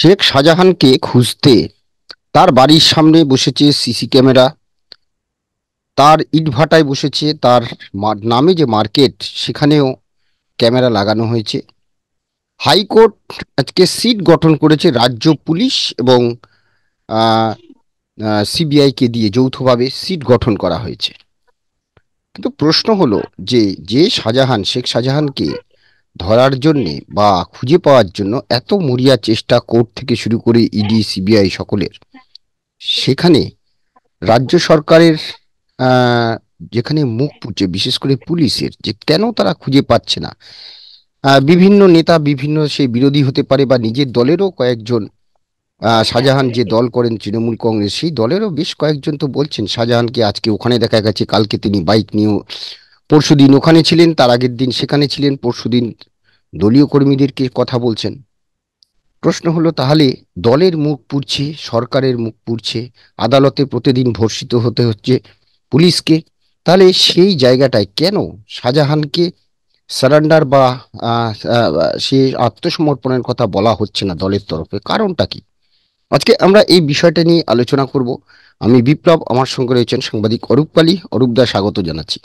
শেখ শাহজাহানকে খুঁজতে তার বাড়ির সামনে বসেছে সিসি ক্যামেরা তার ইটভাটায় বসেছে তার নামে যে মার্কেট সেখানেও ক্যামেরা লাগানো হয়েছে হাইকোর্ট আজকে সিট গঠন করেছে রাজ্য পুলিশ এবং সিবিআইকে দিয়ে যৌথভাবে সিট গঠন করা হয়েছে কিন্তু প্রশ্ন হলো যে যে শাহজাহান শেখ শাহজাহানকে ধরার জন্যে বা খুঁজে পাওয়ার জন্য এত মরিয়া চেষ্টা কোর্ট থেকে শুরু করে ইডি সিবিআই সকলের সেখানে রাজ্য সরকারের যেখানে মুখ পুজছে বিশেষ করে পুলিশের যে কেন তারা খুঁজে পাচ্ছে না বিভিন্ন নেতা বিভিন্ন সে বিরোধী হতে পারে বা নিজের দলেরও কয়েকজন শাহজাহান যে দল করেন তৃণমূল কংগ্রেস সেই দলেরও বেশ কয়েকজন তো বলছেন শাহজাহানকে আজকে ওখানে দেখা গেছে কালকে তিনি বাইক নিয়েও পরশু দিন ওখানে ছিলেন তার আগের দিন সেখানে ছিলেন পরশু দিন দলীয় কর্মীদেরকে কথা বলছেন প্রশ্ন হলো তাহলে দলের মুখ পুড়ছে সরকারের মুখ পুড়ছে আদালতে প্রতিদিন ভর্ষিত হতে হচ্ছে পুলিশকে তাহলে সেই জায়গাটায় কেন শাহজাহানকে সারেন্ডার বা সে আত্মসমর্পণের কথা বলা হচ্ছে না দলের তরফে কারণটা কি আজকে আমরা এই বিষয়টা নিয়ে আলোচনা করব আমি বিপ্লব আমার সঙ্গে রয়েছেন সাংবাদিক অরূপ পালি অরূপদা স্বাগত জানাচ্ছি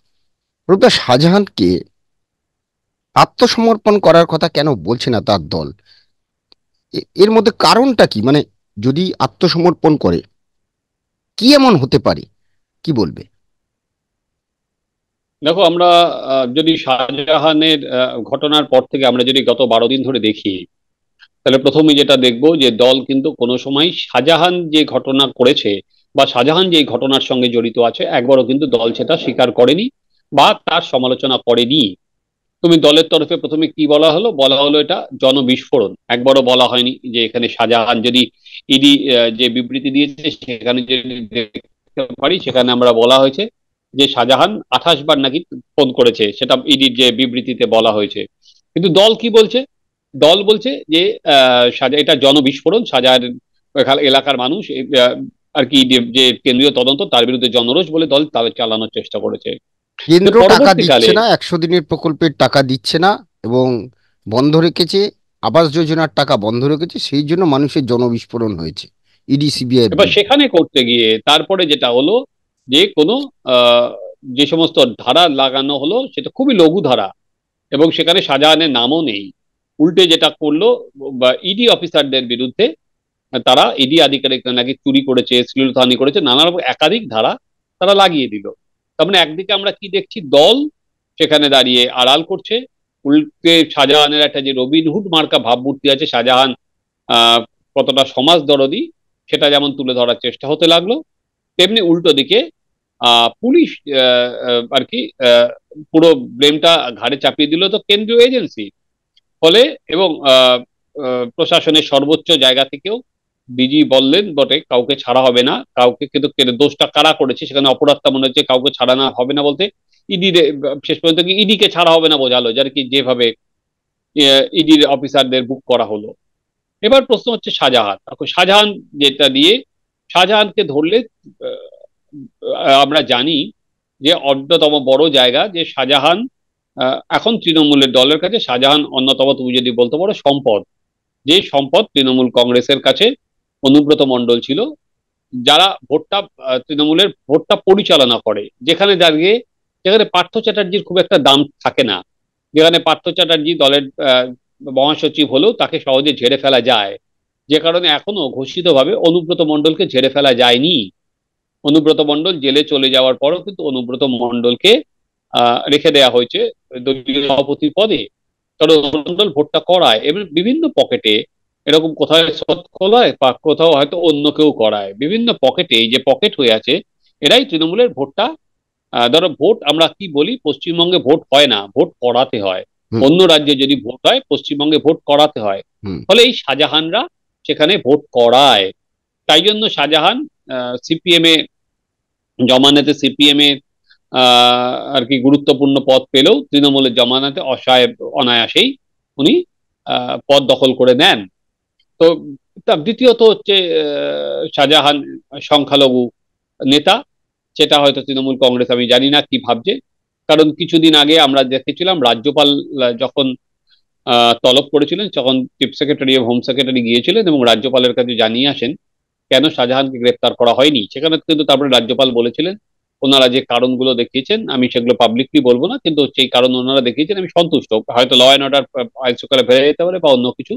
প্রদা শাহজাহানকে আত্মসমর্পণ করার কথা কেন বলছে না তার দল এর মধ্যে কারণটা কি মানে যদি আত্মসমর্পণ করে কি এমন হতে পারে কি বলবে দেখো আমরা যদি শাহজাহানের ঘটনার পর থেকে আমরা যদি গত বারো দিন ধরে দেখি তাহলে প্রথমে যেটা দেখব যে দল কিন্তু কোনো সময় শাহজাহান যে ঘটনা করেছে বা শাহজাহান যে ঘটনার সঙ্গে জড়িত আছে একবারও কিন্তু দল সেটা স্বীকার করেনি বা তার সমালোচনা করেনি তুমি দলের তরফে প্রথমে কি বলা হলো বলা হলো এটা জনবিস্ফোরণ একবারও বলা হয়নি যে এখানে শাহজাহান যদি ইডি যে বিবৃতি দিয়েছে সেখানে পারি সেখানে আমরা বলা হয়েছে যে শাহজাহান আঠাশ বার নাকি ফোন করেছে সেটা ইডির যে বিবৃতিতে বলা হয়েছে কিন্তু দল কি বলছে দল বলছে যে সাজা এটা জনবিস্ফোরণ সাজার এলাকার মানুষ আর কি যে কেন্দ্রীয় তদন্ত তার বিরুদ্ধে জনরোষ বলে দল তাদের চালানোর চেষ্টা করেছে কেন্দ্র টাকা দিচ্ছে না একশো দিনের প্রকল্পের টাকা দিচ্ছে না এবং বন্ধ রেখেছে আবাস যোজনার টাকা বন্ধ রেখেছে সেই জন্য মানুষের জনবিস্ফোরণ হয়েছে ইডি সিবিআই সেখানে করতে গিয়ে তারপরে যেটা হলো যে কোনো যে সমস্ত ধারা লাগানো হলো সেটা খুবই লঘু ধারা এবং সেখানে সাজাহানের নামও নেই উল্টে যেটা করলো বা ইডি অফিসারদের বিরুদ্ধে তারা ইডি আধিকারিক নাকি চুরি করেছে শ্লীলতাহানি করেছে নানা রকম একাধিক ধারা তারা লাগিয়ে দিল তার মানে একদিকে আমরা কি দেখছি দল সেখানে দাঁড়িয়ে আড়াল করছে উল্টে শাহজাহানের একটা যে রবিনহুড মার্কা ভাবমূর্তি আছে শাহজাহান কতটা সমাজ দরদি সেটা যেমন তুলে ধরার চেষ্টা হতে লাগলো তেমনি উল্টো দিকে পুলিশ আর কি পুরো ব্লেমটা ঘাড়ে চাপিয়ে দিল তো কেন্দ্রীয় এজেন্সি ফলে এবং প্রশাসনের সর্বোচ্চ জায়গা থেকেও বিজি বললেন বটে কাউকে ছাড়া হবে না কাউকে কিন্তু দোষটা কারা করেছে সেখানে অপরাধটা মনে হচ্ছে কাউকে ছাড়া না হবে না বলতে ইডি শেষ পর্যন্ত কি ইডিকে ছাড়া হবে না বোঝালো যার কি যেভাবে ইডির অফিসারদের বুক করা হলো এবার প্রশ্ন হচ্ছে শাহজাহান এখন শাহজাহান যেটা দিয়ে শাহজাহানকে ধরলে আমরা জানি যে অন্যতম বড় জায়গা যে শাহজাহান এখন তৃণমূলের দলের কাছে শাহজাহান অন্যতম তুমি যদি বলতে পারো সম্পদ যে সম্পদ তৃণমূল কংগ্রেসের কাছে অনুব্রত মণ্ডল ছিল যারা ভোটটা তৃণমূলের ভোটটা পরিচালনা করে যেখানে দাঁড়িয়ে যেখানে পার্থ চ্যাটার্জির খুব একটা দাম থাকে না যেখানে পার্থ চ্যাটার্জি দলের মহাসচিব হলেও তাকে সহজে ঝেড়ে ফেলা যায় যে কারণে এখনো ঘোষিতভাবে অনুব্রত মণ্ডলকে ঝেড়ে ফেলা যায়নি অনুব্রত মণ্ডল জেলে চলে যাওয়ার পরও কিন্তু অনুব্রত মণ্ডলকে রেখে দেয়া হয়েছে দলীয় সভাপতির পদে কারণ অনুব্রত মণ্ডল ভোটটা করায় এবং বিভিন্ন পকেটে এরকম কোথাও সৎ খোলায় বা কোথাও হয়তো অন্য কেউ করায় বিভিন্ন পকেটে এই যে পকেট হয়ে আছে এরাই তৃণমূলের ভোটটা ধরো ভোট আমরা কি বলি পশ্চিমবঙ্গে ভোট হয় না ভোট করাতে হয় অন্য রাজ্যে যদি ভোট হয় পশ্চিমবঙ্গে ভোট করাতে হয় ফলে এই শাহজাহানরা সেখানে ভোট করায় তাই জন্য শাহজাহান সিপিএম এ জমানাতে সিপিএম এ আর কি গুরুত্বপূর্ণ পদ পেলেও তৃণমূলের জমানাতে অসহায় অনায়াসেই উনি পদ দখল করে নেন তো দ্বিতীয়ত হচ্ছে শাহজাহান সংখ্যালঘু নেতা সেটা হয়তো তৃণমূল কংগ্রেস আমি জানি না কি ভাবছে কারণ কিছুদিন আগে আমরা দেখেছিলাম রাজ্যপাল যখন তলব করেছিলেন তখন চিফ সেক্রেটারি এবং হোম সেক্রেটারি গিয়েছিলেন এবং রাজ্যপালের কাছে জানিয়ে আসেন কেন শাহজাহানকে গ্রেপ্তার করা হয়নি সেখানে কিন্তু তারপরে রাজ্যপাল বলেছিলেন ওনারা যে কারণগুলো দেখিয়েছেন আমি সেগুলো পাবলিকলি বলবো না কিন্তু সেই কারণ ওনারা দেখিয়েছেন আমি সন্তুষ্ট হয়তো ল অ্যান্ড অর্ডার আইন শৃঙ্খলা ফেরে যেতে পারে বা অন্য কিছু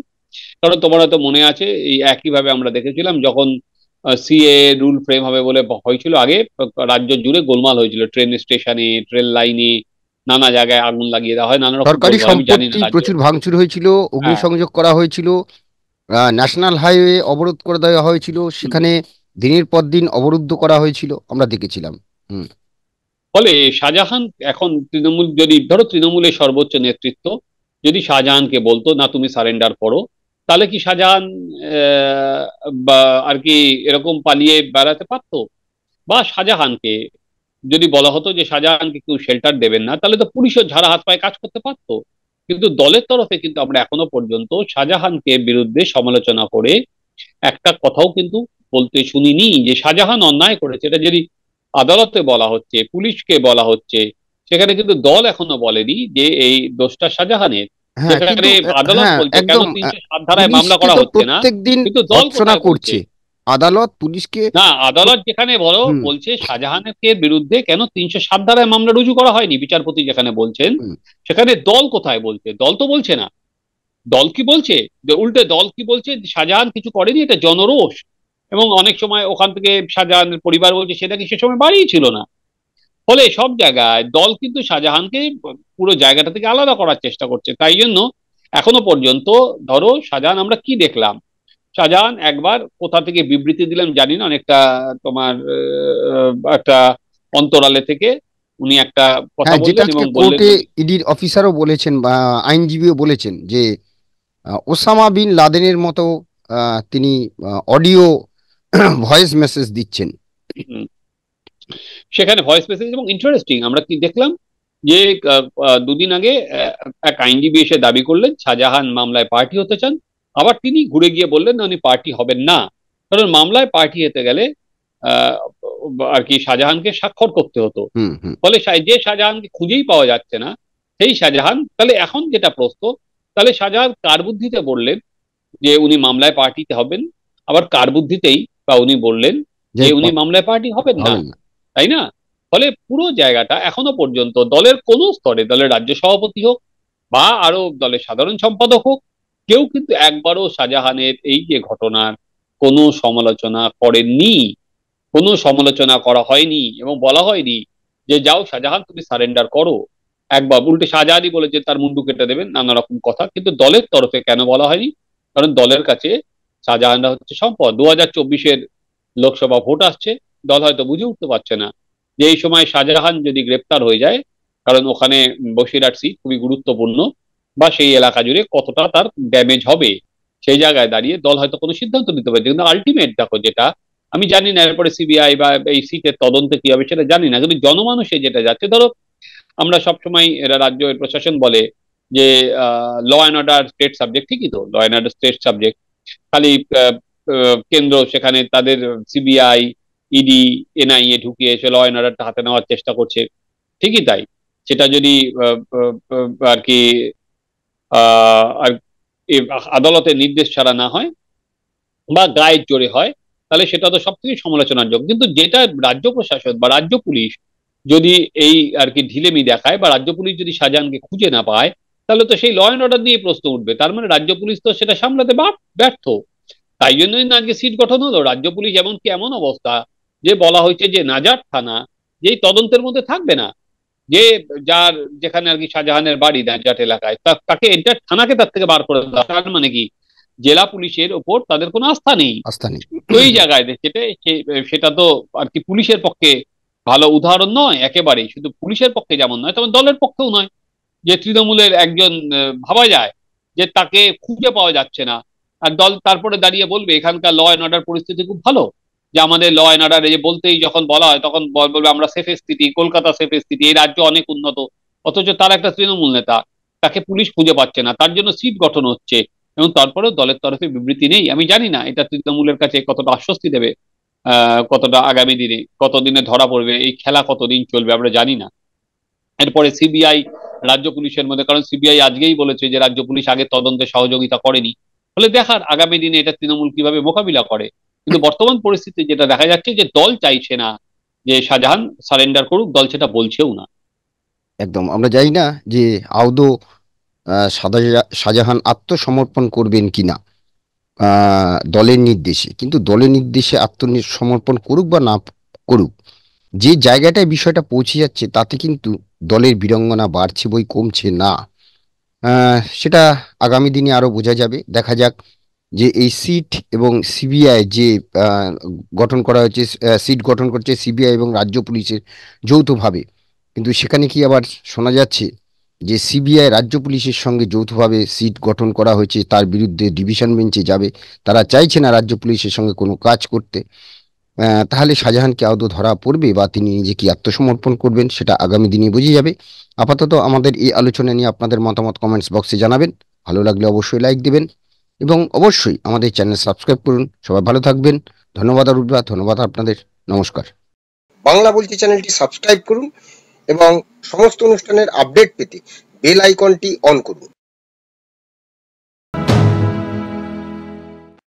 কারণ তোমার হয়তো মনে আছে এই একইভাবে আমরা দেখেছিলাম যখন সিএ রুল ফ্রেম হবে বলে হয়েছিল আগে রাজ্য জুড়ে গোলমাল হয়েছিল ট্রেন স্টেশনে ট্রেন লাইনে নানা জায়গায় আগুন লাগিয়ে দেওয়া হয় নানা রকম সরকারি সম্পত্তি প্রচুর ভাঙচুর হয়েছিল অগ্নিসংযোগ করা হয়েছিল ন্যাশনাল হাইওয়ে অবরোধ করে দেওয়া হয়েছিল সেখানে দিনের পর দিন অবরুদ্ধ করা হয়েছিল আমরা দেখেছিলাম ফলে শাহজাহান এখন তৃণমূল যদি ধরো তৃণমূলের সর্বোচ্চ নেতৃত্ব যদি শাহজাহানকে বলতো না তুমি সারেন্ডার করো তাহলে কি শাহজাহান বা আর কি এরকম পালিয়ে বেড়াতে পারত বা শাহজাহানকে যদি বলা হতো যে শাহজাহানকে কেউ শেল্টার দেবেন না তাহলে তো পুলিশও ঝাড়া হাত পায়ে কাজ করতে পারতো কিন্তু দলের তরফে কিন্তু আমরা এখনো পর্যন্ত শাহজাহানকে বিরুদ্ধে সমালোচনা করে একটা কথাও কিন্তু বলতে শুনিনি যে শাহজাহান অন্যায় করেছে এটা যদি আদালতে বলা হচ্ছে পুলিশকে বলা হচ্ছে সেখানে কিন্তু দল এখনো বলেনি যে এই দোষটা শাহজাহানের হ্যাঁ, হ্যাঁ, শাহজাহানের বিরুদ্ধে কেন তিনশো সাত ধারায় মামলা রুজু করা হয়নি বিচারপতি যেখানে বলছেন সেখানে দল কোথায় বলছে দল তো বলছে না দল কি বলছে উল্টে দল কি বলছে শাহজাহান কিছু করেনি এটা জনরোষ এবং অনেক সময় ওখান থেকে শাহজাহানের পরিবার বলছে সেটা কি সে সময় বাড়িই ছিল না ফলে সব জায়গায় দল কিন্তু শাহজাহানকে পুরো জায়গাটা থেকে আলাদা করার চেষ্টা করছে তাই জন্য এখনো পর্যন্ত ধরো শাহজাহান আমরা কি দেখলাম শাহজাহান একবার কোথা থেকে বিবৃতি দিলাম জানি না অনেকটা তোমার একটা অন্তরালে থেকে উনি একটা কথা হ্যাঁ, বললেন এবং কোর্টে ইডির অফিসারও বলেছেন বা আইনজীবীও বলেছেন যে ওসামা বিন লাদেনের মতো তিনি অডিও ভয়েস মেসেজ দিচ্ছেন সেখানে ভয়েস মেসেজ এবং ইন্টারেস্টিং আমরা কি দেখলাম যে দুদিন আগে এক আইনজীবী এসে দাবি করলেন শাহজাহান মামলায় পার্টি হতে চান আবার তিনি ঘুরে গিয়ে বললেন না উনি পার্টি হবেন না কারণ মামলায় পার্টি হতে গেলে আর কি শাহজাহানকে স্বাক্ষর করতে হতো ফলে যে শাহজাহানকে খুঁজেই পাওয়া যাচ্ছে না সেই শাহজাহান তাহলে এখন যেটা প্রশ্ন তাহলে শাহজাহান কার বুদ্ধিতে বললেন যে উনি মামলায় পার্টিতে হবেন আবার কার বুদ্ধিতেই বা উনি বললেন যে উনি মামলায় পার্টি হবেন না তাই না ফলে পুরো জায়গাটা এখনো পর্যন্ত দলের কোন স্তরে দলের রাজ্য সভাপতি হোক বা আরো দলের সাধারণ সম্পাদক হোক কেউ কিন্তু একবারও শাহজাহানের এই যে ঘটনার কোনো সমালোচনা করেননি কোনো সমালোচনা করা হয়নি এবং বলা হয়নি যে যাও শাহজাহান তুমি সারেন্ডার করো একবার উল্টে শাহজাহানই বলেছে তার মুন্ডু কেটে দেবেন নানা রকম কথা কিন্তু দলের তরফে কেন বলা হয়নি কারণ দলের কাছে শাহজাহানরা হচ্ছে সম্পদ দু হাজার চব্বিশের লোকসভা ভোট আসছে দল হয়তো বুঝে উঠতে পারছে না যে এই সময় শাহজাহান যদি গ্রেপ্তার হয়ে যায় কারণ ওখানে বসিরহাট সিট খুবই গুরুত্বপূর্ণ বা সেই এলাকা জুড়ে কতটা তার ড্যামেজ হবে সেই জায়গায় দাঁড়িয়ে দল হয়তো কোনো সিদ্ধান্ত নিতে পারছে কিন্তু আলটিমেট দেখো যেটা আমি জানি না এরপরে সিবিআই বা এই সিটের তদন্তে কি হবে সেটা জানি না কিন্তু জনমানুষে যেটা যাচ্ছে ধরো আমরা সবসময় এরা রাজ্য প্রশাসন বলে যে law and order state subject ঠিকই তো law and order state subject খালি কেন্দ্র সেখানে তাদের CBI ED e NIA e ঢুকিয়ে এসে ল এন অর্ডারটা হাতে নেওয়ার চেষ্টা করছে ঠিকই তাই সেটা যদি আর কি আদালতের নির্দেশ ছাড়া না হয় বা গায়ের জোরে হয় তাহলে সেটা তো সব থেকে সমালোচনার যোগ কিন্তু যেটা রাজ্য প্রশাসন বা রাজ্য পুলিশ যদি এই আর কি ঢিলেমি দেখায় বা রাজ্য পুলিশ যদি শাহজাহানকে খুঁজে না পায় তাহলে তো সেই ল অ্যান্ড অর্ডার দিয়ে প্রশ্ন উঠবে তার মানে রাজ্য পুলিশ তো সেটা সামলাতে ব্যর্থ তাই জন্যই না আজকে সিট গঠন হলো রাজ্য পুলিশ এমনকি এমন অবস্থা যে বলা হয়েছে যে নাজার থানা যেই তদন্তের মধ্যে থাকবে না যে যার যেখানে আর কি শাহজাহানের বাড়ি নাজাট এলাকায় তাকে এন্টার থানাকে তার থেকে বার করে দেওয়া তার মানে কি জেলা পুলিশের ওপর তাদের কোনো আস্থা নেই আস্থা নেই ওই জায়গায় সেটা সেটা তো আর কি পুলিশের পক্ষে ভালো উদাহরণ নয় একেবারেই শুধু পুলিশের পক্ষে যেমন নয় তবে দলের পক্ষেও নয় যে তৃণমূলের একজন ভাবা যায় যে তাকে খুঁজে পাওয়া যাচ্ছে না আর দল তারপরে দাঁড়িয়ে বলবে এখানকার ল অ্যান্ড অর্ডার পরিস্থিতি খুব ভালো যে আমাদের ল অ্যান্ড অর্ডার যে বলতেই যখন বলা হয় তখন বলবে আমরা সেফ স্থিতি কলকাতা সেফ স্থিতি এই রাজ্য অনেক উন্নত অথচ তার একটা তৃণমূল নেতা তাকে পুলিশ খুঁজে পাচ্ছে না তার জন্য সিট গঠন হচ্ছে এবং তারপরেও দলের তরফে বিবৃতি নেই আমি জানি না এটা তৃণমূলের কাছে কতটা আশ্বস্তি দেবে কতটা আগামী দিনে কতদিনে ধরা পড়বে এই খেলা কতদিন চলবে আমরা জানি না এরপরে সিবিআই রাজ্য পুলিশের মধ্যে কারণ সিবিআই আজকেই বলেছে যে রাজ্য পুলিশ আগে তদন্তে সহযোগিতা করেনি ফলে দেখার আগামী দিনে এটা তৃণমূল কিভাবে মোকাবিলা করে কিন্তু বর্তমান পরিস্থিতি যেটা দেখা যাচ্ছে যে দল চাইছে না যে শাহজাহান সারেন্ডার করুক দল সেটা বলছেও না একদম আমরা জানি না যে আউদ শাহজাহান আত্মসমর্পণ করবেন কিনা দলের নির্দেশে কিন্তু দলের নির্দেশে আত্মসমর্পণ করুক বা না করুক যে জায়গাটায় বিষয়টা পৌঁছে যাচ্ছে তাতে কিন্তু দলের বিড়ঙ্গনা বাড়ছে বই কমছে না সেটা আগামী দিনে আরো বোঝা যাবে দেখা যাক যে এই সিট এবং সিবিআই যে গঠন করা হয়েছে সিট গঠন করছে সিবিআই এবং রাজ্য পুলিশের যৌথভাবে কিন্তু সেখানে কি আবার শোনা যাচ্ছে যে সিবিআই রাজ্য পুলিশের সঙ্গে যৌথভাবে সিট গঠন করা হয়েছে তার বিরুদ্ধে ডিভিশন বেঞ্চে যাবে তারা চাইছে না রাজ্য পুলিশের সঙ্গে কোনো কাজ করতে তাহলে শাহজাহানকে আদৌ ধরা পড়বে বা তিনি নিজে কি আত্মসমর্পণ করবেন সেটা আগামী দিনে বুঝে যাবে আপাতত আমাদের এই আলোচনা নিয়ে আপনাদের মতামত কমেন্টস বক্সে জানাবেন ভালো লাগলে অবশ্যই লাইক দেবেন এবং অবশ্যই আমাদের চ্যানেল সাবস্ক্রাইব করুন সবাই ভালো থাকবেন ধন্যবাদ আরুবা ধন্যবাদ আপনাদের নমস্কার বাংলা বলছি চ্যানেলটি সাবস্ক্রাইব করুন এবং সমস্ত অনুষ্ঠানের আপডেট পেতে বেল আইকনটি অন করুন